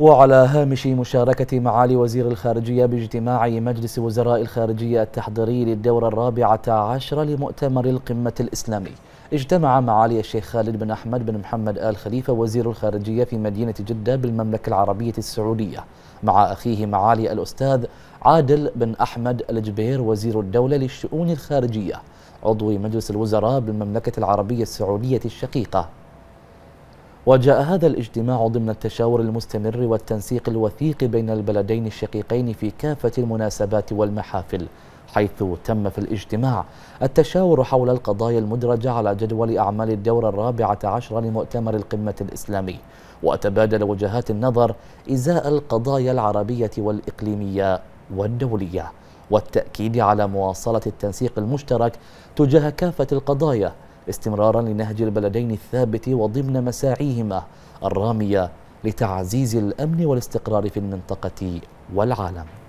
وعلى هامش مشاركة معالي وزير الخارجية باجتماع مجلس وزراء الخارجية التحضيري للدورة الرابعة عشرة لمؤتمر القمة الإسلامي اجتمع معالي الشيخ خالد بن أحمد بن محمد آل خليفة وزير الخارجية في مدينة جدة بالمملكة العربية السعودية مع أخيه معالي الأستاذ عادل بن أحمد الجبير وزير الدولة للشؤون الخارجية عضو مجلس الوزراء بالمملكة العربية السعودية الشقيقة وجاء هذا الاجتماع ضمن التشاور المستمر والتنسيق الوثيق بين البلدين الشقيقين في كافة المناسبات والمحافل حيث تم في الاجتماع التشاور حول القضايا المدرجة على جدول أعمال الدورة الرابعة عشر لمؤتمر القمة الإسلامي وتبادل وجهات النظر إزاء القضايا العربية والإقليمية والدولية والتأكيد على مواصلة التنسيق المشترك تجاه كافة القضايا استمرارا لنهج البلدين الثابت وضمن مساعيهما الرامية لتعزيز الأمن والاستقرار في المنطقة والعالم